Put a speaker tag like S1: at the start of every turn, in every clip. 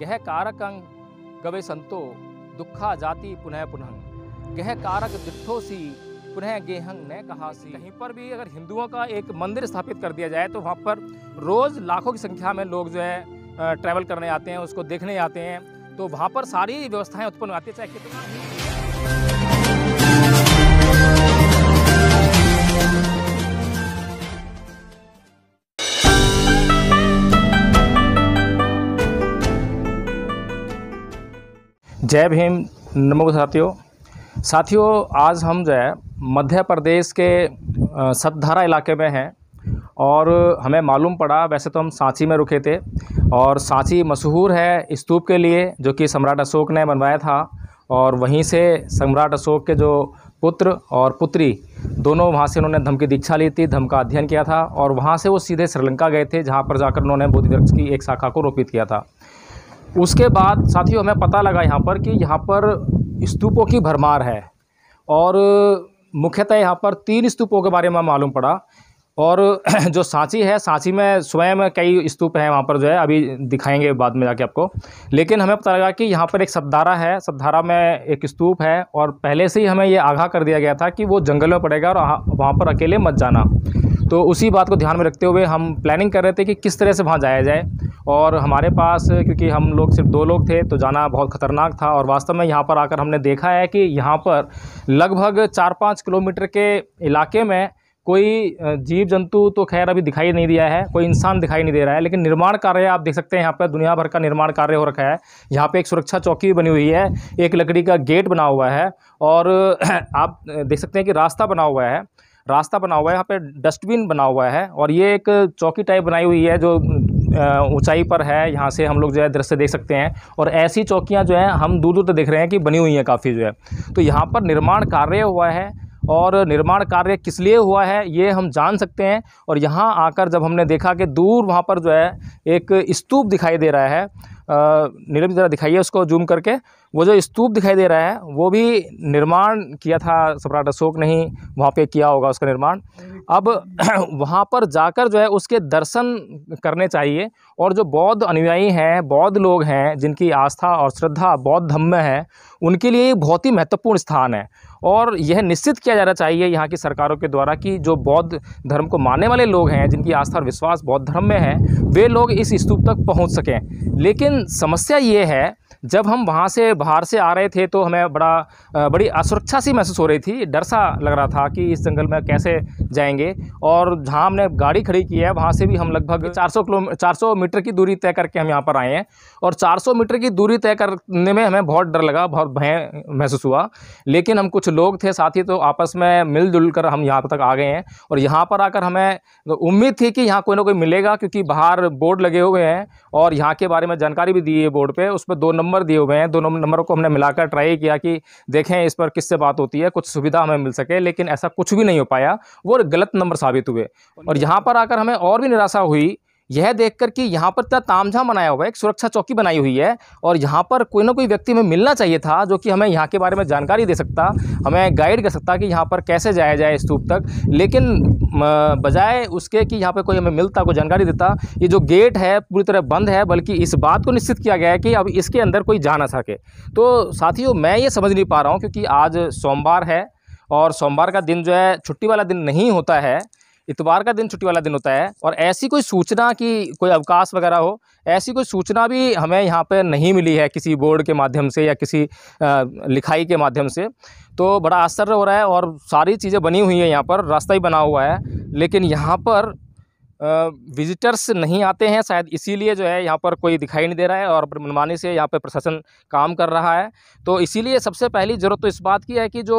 S1: गह कारक अंग गवे संतो दुखा जाति पुनः पुनः गह कारक दिट्ठो सी पुनः गेहंग ने कहा सी कहीं पर भी अगर हिंदुओं का एक मंदिर स्थापित कर दिया जाए तो वहाँ पर रोज़ लाखों की संख्या में लोग जो है ट्रैवल करने आते हैं उसको देखने आते हैं तो वहाँ पर सारी व्यवस्थाएं उत्पन्न आती है चाहे कितना जय भीम नमो साथियों साथियों आज हम जो है मध्य प्रदेश के सतधारा इलाके में हैं और हमें मालूम पड़ा वैसे तो हम सांची में रुके थे और सांची मशहूर है स्तूप के लिए जो कि सम्राट अशोक ने बनवाया था और वहीं से सम्राट अशोक के जो पुत्र और पुत्री दोनों वहाँ से उन्होंने धम की दीक्षा ली थी धम का अध्ययन किया था और वहाँ से वो सीधे श्रीलंका गए थे जहाँ पर जाकर उन्होंने बोधि वृक्ष की एक शाखा को रोपित किया था उसके बाद साथियों हमें पता लगा यहाँ पर कि यहाँ पर स्तूपों की भरमार है और मुख्यतः यहाँ पर तीन स्तूपों के बारे में मालूम पड़ा और जो सांची है सांची में स्वयं कई स्तूप हैं वहाँ पर जो है अभी दिखाएंगे बाद में जाके आपको लेकिन हमें पता लगा कि यहाँ पर एक सद्धारा है सद्धारा में एक स्तूप है और पहले से ही हमें ये आगाह कर दिया गया था कि वो जंगल में पड़ेगा और वहाँ पर अकेले मत जाना तो उसी बात को ध्यान में रखते हुए हम प्लानिंग कर रहे थे कि किस तरह से वहाँ जाया जाए और हमारे पास क्योंकि हम लोग सिर्फ दो लोग थे तो जाना बहुत ख़तरनाक था और वास्तव में यहाँ पर आकर हमने देखा है कि यहाँ पर लगभग चार पाँच किलोमीटर के इलाके में कोई जीव जंतु तो खैर अभी दिखाई नहीं दिया है कोई इंसान दिखाई नहीं दे रहा है लेकिन निर्माण कार्य आप देख सकते हैं यहाँ पर दुनिया भर का निर्माण कार्य हो रखा है यहाँ पे एक सुरक्षा चौकी बनी हुई है एक लकड़ी का गेट बना हुआ है और आप देख सकते हैं कि रास्ता बना हुआ है रास्ता बना हुआ है यहाँ पर डस्टबिन बना हुआ है और ये एक चौकी टाइप बनाई हुई है जो ऊंचाई पर है यहाँ से हम लोग जो है दृश्य देख सकते हैं और ऐसी चौकियाँ जो हैं हम दूर दूर तक देख रहे हैं कि बनी हुई हैं काफ़ी जो है तो यहाँ पर निर्माण कार्य हुआ है और निर्माण कार्य किस लिए हुआ है ये हम जान सकते हैं और यहाँ आकर जब हमने देखा कि दूर वहाँ पर जो है एक स्तूप दिखाई दे रहा है नीलम ज़रा दिखाइए उसको जूम करके वो जो स्तूप दिखाई दे रहा है वो भी निर्माण किया था सम्राट अशोक ने ही वहाँ पे किया होगा उसका निर्माण अब वहाँ पर जाकर जो है उसके दर्शन करने चाहिए और जो बौद्ध अनुयायी हैं बौद्ध लोग हैं जिनकी आस्था और श्रद्धा बौद्ध धम्म में है उनके लिए बहुत ही महत्वपूर्ण स्थान है और यह निश्चित किया जाना चाहिए यहाँ की सरकारों के द्वारा कि जो बौद्ध धर्म को मानने वाले लोग हैं जिनकी आस्था और विश्वास बौद्ध धर्म में है वे लोग इस स्तूप तक पहुँच सकें लेकिन समस्या ये है जब हम वहाँ से बाहर से आ रहे थे तो हमें बड़ा बड़ी असुरक्षा सी महसूस हो रही थी डर सा लग रहा था कि इस जंगल में कैसे जाएंगे और जहाँ हमने गाड़ी खड़ी की है वहाँ से भी हम लगभग 400 किलो 400 मीटर की दूरी तय करके हम यहाँ पर आए हैं और 400 मीटर की दूरी तय करने में हमें बहुत डर लगा बहुत भय महसूस हुआ लेकिन हम कुछ लोग थे साथी तो आपस में मिलजुल कर हम यहाँ तक आ गए हैं और यहाँ पर आकर हमें उम्मीद थी कि यहाँ कोई ना कोई मिलेगा क्योंकि बाहर बोर्ड लगे हुए हैं और यहाँ के बारे में जानकारी भी दी है बोर्ड पर उस पर दो नंबर दिए हुए हैं दो नंबर नंबरों को हमने मिलाकर ट्राई किया कि देखें इस पर किससे बात होती है कुछ सुविधा हमें मिल सके लेकिन ऐसा कुछ भी नहीं हो पाया वो गलत नंबर साबित हुए और यहाँ पर आकर हमें और भी निराशा हुई यह देखकर कि यहाँ पर इतना तामझाम बनाया हुआ है एक सुरक्षा चौकी बनाई हुई है और यहाँ पर कोई ना कोई व्यक्ति हमें मिलना चाहिए था जो कि हमें यहाँ के बारे में जानकारी दे सकता हमें गाइड कर सकता कि यहाँ पर कैसे जाया जाए स्तूप तक लेकिन बजाय उसके कि यहाँ पर कोई हमें मिलता कोई जानकारी देता ये जो गेट है पूरी तरह बंद है बल्कि इस बात को निश्चित किया गया है कि अब इसके अंदर कोई जा ना सके तो साथियों मैं ये समझ नहीं पा रहा हूँ क्योंकि आज सोमवार है और सोमवार का दिन जो है छुट्टी वाला दिन नहीं होता है इतवार का दिन छुट्टी वाला दिन होता है और ऐसी कोई सूचना कि कोई अवकाश वगैरह हो ऐसी कोई सूचना भी हमें यहाँ पर नहीं मिली है किसी बोर्ड के माध्यम से या किसी लिखाई के माध्यम से तो बड़ा आश्चर्य हो रहा है और सारी चीज़ें बनी हुई हैं यहाँ पर रास्ता ही बना हुआ है लेकिन यहाँ पर विजिटर्स नहीं आते हैं शायद इसीलिए जो है यहाँ पर कोई दिखाई नहीं दे रहा है और मनमानी से यहाँ पर प्रशासन काम कर रहा है तो इसीलिए सबसे पहली ज़रूरत तो इस बात की है कि जो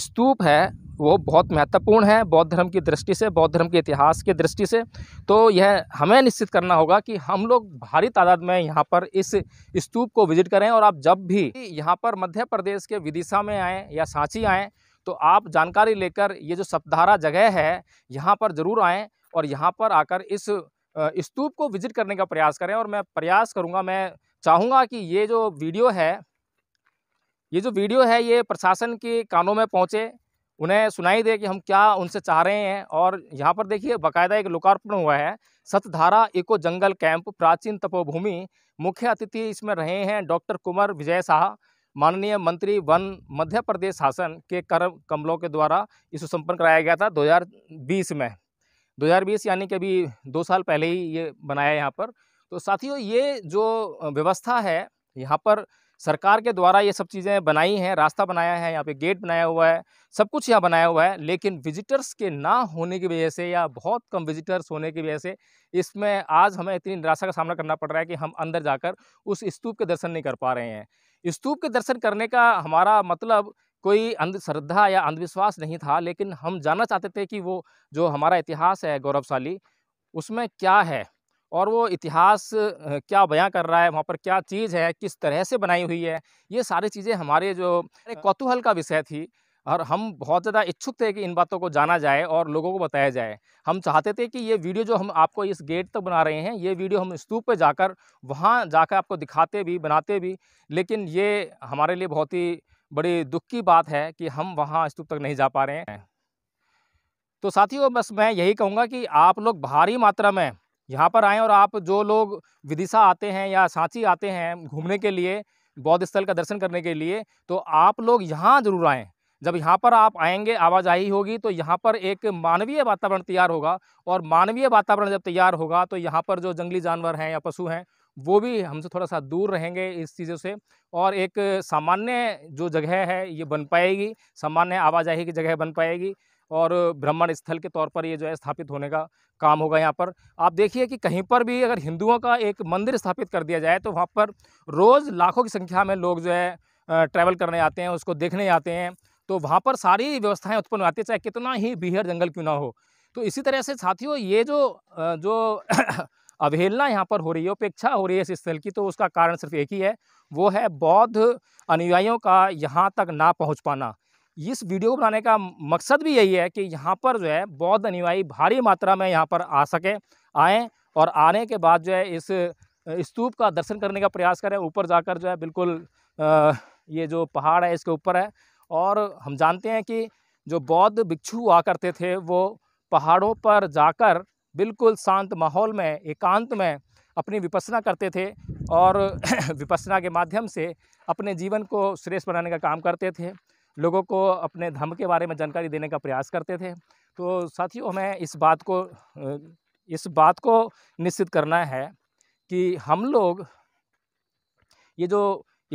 S1: स्तूप है वो बहुत महत्वपूर्ण है बौद्ध धर्म की दृष्टि से बौद्ध धर्म के इतिहास की दृष्टि से तो यह हमें निश्चित करना होगा कि हम लोग भारी तादाद में यहाँ पर इस स्तूप को विजिट करें और आप जब भी यहाँ पर मध्य प्रदेश के विदिशा में आएँ या सांची आएँ तो आप जानकारी लेकर ये जो सप्तारा जगह है यहाँ पर ज़रूर आएँ और यहाँ पर आकर इस स्तूप को विजिट करने का प्रयास करें और मैं प्रयास करूँगा मैं चाहूँगा कि ये जो वीडियो है ये जो वीडियो है ये प्रशासन के कानों में पहुँचे उन्हें सुनाई दे कि हम क्या उनसे चाह रहे हैं और यहाँ पर देखिए बकायदा एक लोकार्पण हुआ है सतधारा इको जंगल कैंप प्राचीन तपोभूमि मुख्य अतिथि इसमें रहे हैं डॉक्टर कुंवर विजय शाह माननीय मंत्री वन मध्य प्रदेश शासन के कर कमलों के द्वारा इसको संपन्न कराया गया था 2020 में 2020 यानी कि अभी दो साल पहले ही ये बनाया यहाँ पर तो साथियों ये जो व्यवस्था है यहाँ पर सरकार के द्वारा ये सब चीज़ें बनाई हैं रास्ता बनाया है यहाँ पे गेट बनाया हुआ है सब कुछ यहाँ बनाया हुआ है लेकिन विजिटर्स के ना होने की वजह से या बहुत कम विजिटर्स होने की वजह से इसमें आज हमें इतनी निराशा का सामना करना पड़ रहा है कि हम अंदर जाकर उस स्तूप के दर्शन नहीं कर पा रहे हैं स्तूप के दर्शन करने का हमारा मतलब कोई अंधश्रद्धा या अंधविश्वास नहीं था लेकिन हम जानना चाहते थे कि वो जो हमारा इतिहास है गौरवशाली उसमें क्या है और वो इतिहास क्या बयां कर रहा है वहाँ पर क्या चीज़ है किस तरह से बनाई हुई है ये सारी चीज़ें हमारे जो हाँ। कौतूहल का विषय थी और हम बहुत ज़्यादा इच्छुक थे कि इन बातों को जाना जाए और लोगों को बताया जाए हम चाहते थे कि ये वीडियो जो हम आपको इस गेट तक बना रहे हैं ये वीडियो हम स्तूप पर जाकर वहाँ जाकर आपको दिखाते भी बनाते भी लेकिन ये हमारे लिए बहुत ही बड़ी दुख की बात है कि हम वहाँ स्तूप तक नहीं जा पा रहे हैं तो साथियों बस मैं यही कहूँगा कि आप लोग भारी मात्रा में यहाँ पर आएँ और आप जो लोग विदिशा आते हैं या सांची आते हैं घूमने के लिए बौद्ध स्थल का दर्शन करने के लिए तो आप लोग यहाँ ज़रूर आएँ जब यहाँ पर आप आएंगे आवाजाही होगी तो यहाँ पर एक मानवीय वातावरण तैयार होगा और मानवीय वातावरण जब तैयार होगा तो यहाँ पर जो जंगली जानवर हैं या पशु हैं वो भी हमसे थोड़ा सा दूर रहेंगे इस चीज़ों से और एक सामान्य जो जगह है ये बन पाएगी सामान्य आवाजाही की जगह बन पाएगी और ब्राह्मण स्थल के तौर पर ये जो है स्थापित होने का काम होगा यहाँ पर आप देखिए कि कहीं पर भी अगर हिंदुओं का एक मंदिर स्थापित कर दिया जाए तो वहाँ पर रोज़ लाखों की संख्या में लोग जो है ट्रैवल करने आते हैं उसको देखने आते हैं तो वहाँ पर सारी व्यवस्थाएं उत्पन्न आती है चाहे कितना ही बीहर जंगल क्यों ना हो तो इसी तरह से साथियों ये जो जो अवहेलना यहाँ पर हो रही है उपेक्षा हो रही है इस स्थल की तो उसका कारण सिर्फ एक ही है वो है बौद्ध अनुयायियों का यहाँ तक ना पहुँच पाना इस वीडियो को बनाने का मकसद भी यही है कि यहाँ पर जो है बौद्ध अनुयायी भारी मात्रा में यहाँ पर आ सकें आएँ और आने के बाद जो है इस स्तूप का दर्शन करने का प्रयास करें ऊपर जाकर जो है बिल्कुल ये जो पहाड़ है इसके ऊपर है और हम जानते हैं कि जो बौद्ध भिक्षु हुआ करते थे वो पहाड़ों पर जाकर बिल्कुल शांत माहौल में एकांत में अपनी विपसना करते थे और विपसना के माध्यम से अपने जीवन को श्रेष्ठ बनाने का काम करते थे लोगों को अपने धर्म के बारे में जानकारी देने का प्रयास करते थे तो साथियों हमें इस बात को इस बात को निश्चित करना है कि हम लोग ये जो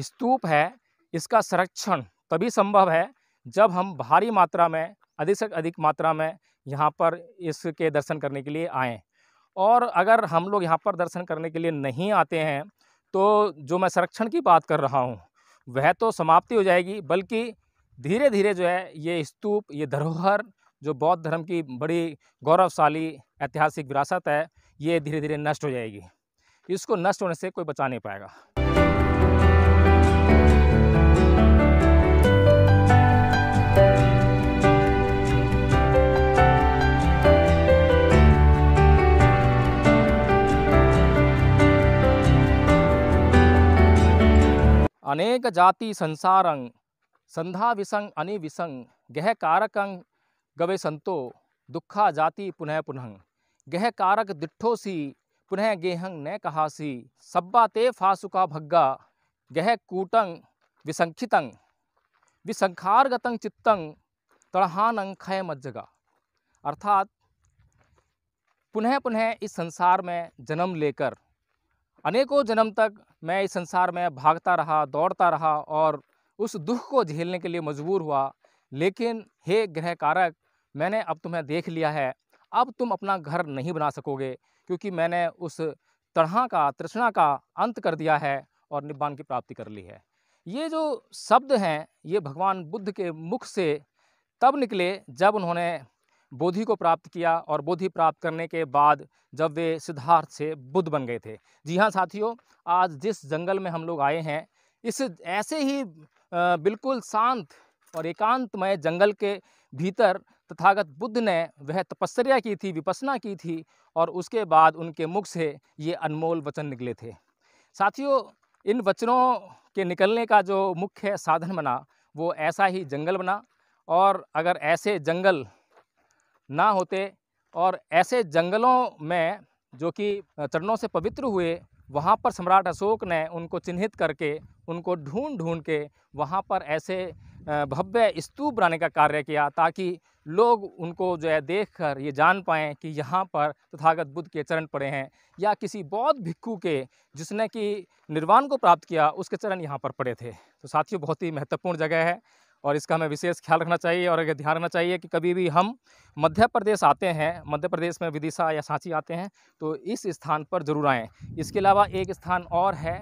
S1: स्तूप है इसका संरक्षण तभी संभव है जब हम भारी मात्रा में अधिक से अधिक मात्रा में यहाँ पर इसके दर्शन करने के लिए आएँ और अगर हम लोग यहाँ पर दर्शन करने के लिए नहीं आते हैं तो जो मैं संरक्षण की बात कर रहा हूँ वह तो समाप्ति हो जाएगी बल्कि धीरे धीरे जो है ये स्तूप ये धरोहर जो बौद्ध धर्म की बड़ी गौरवशाली ऐतिहासिक विरासत है ये धीरे धीरे नष्ट हो जाएगी इसको नष्ट होने से कोई बचा नहीं पाएगा अनेक जाति संसारंग संधा विसंग अनि विसंग गह कारकं गवे संतो दुखा जाति पुनः पुनः गह कारक दिट्ठो सी पुनः गेहंग ने कहा सी सब्बा ते फासुका भग्गा गह कूटंग विसंखितंग विसंखारगतंग चित्तंग तड़हानंग खय मज्जगा अर्थात पुनः पुनः इस संसार में जन्म लेकर अनेकों जन्म तक मैं इस संसार में भागता रहा दौड़ता रहा और उस दुख को झेलने के लिए मजबूर हुआ लेकिन हे ग्रह कारक मैंने अब तुम्हें देख लिया है अब तुम अपना घर नहीं बना सकोगे क्योंकि मैंने उस तरह का तृष्णा का अंत कर दिया है और निब्बान की प्राप्ति कर ली है ये जो शब्द हैं ये भगवान बुद्ध के मुख से तब निकले जब उन्होंने बोधि को प्राप्त किया और बोधि प्राप्त करने के बाद जब वे सिद्धार्थ से बुद्ध बन गए थे जी हाँ साथियों आज जिस जंगल में हम लोग आए हैं इस ऐसे ही बिल्कुल शांत और एकांतमय जंगल के भीतर तथागत बुद्ध ने वह तपस्या की थी विपसना की थी और उसके बाद उनके मुख से ये अनमोल वचन निकले थे साथियों इन वचनों के निकलने का जो मुख्य साधन बना वो ऐसा ही जंगल बना और अगर ऐसे जंगल ना होते और ऐसे जंगलों में जो कि चरणों से पवित्र हुए वहाँ पर सम्राट अशोक ने उनको चिन्हित करके उनको ढूंढ ढूंढ के वहाँ पर ऐसे भव्य स्तूप बनाने का कार्य किया ताकि लोग उनको जो है देखकर ये जान पाएँ कि यहाँ पर तथागत बुद्ध के चरण पड़े हैं या किसी बौद्ध भिक्खु के जिसने कि निर्वाण को प्राप्त किया उसके चरण यहाँ पर पड़े थे तो साथियों बहुत ही महत्वपूर्ण जगह है और इसका हमें विशेष ख्याल रखना चाहिए और ध्यान रखना चाहिए कि कभी भी हम मध्य प्रदेश आते हैं मध्य प्रदेश में विदिशा या सांची आते हैं तो इस स्थान पर ज़रूर आएँ इसके अलावा एक स्थान और है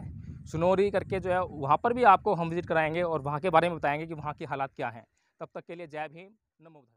S1: सुनोरी करके जो है वहाँ पर भी आपको हम विज़िट कराएंगे और वहाँ के बारे में बताएंगे कि वहाँ की हालात क्या हैं तब तक के लिए जय भीम नमो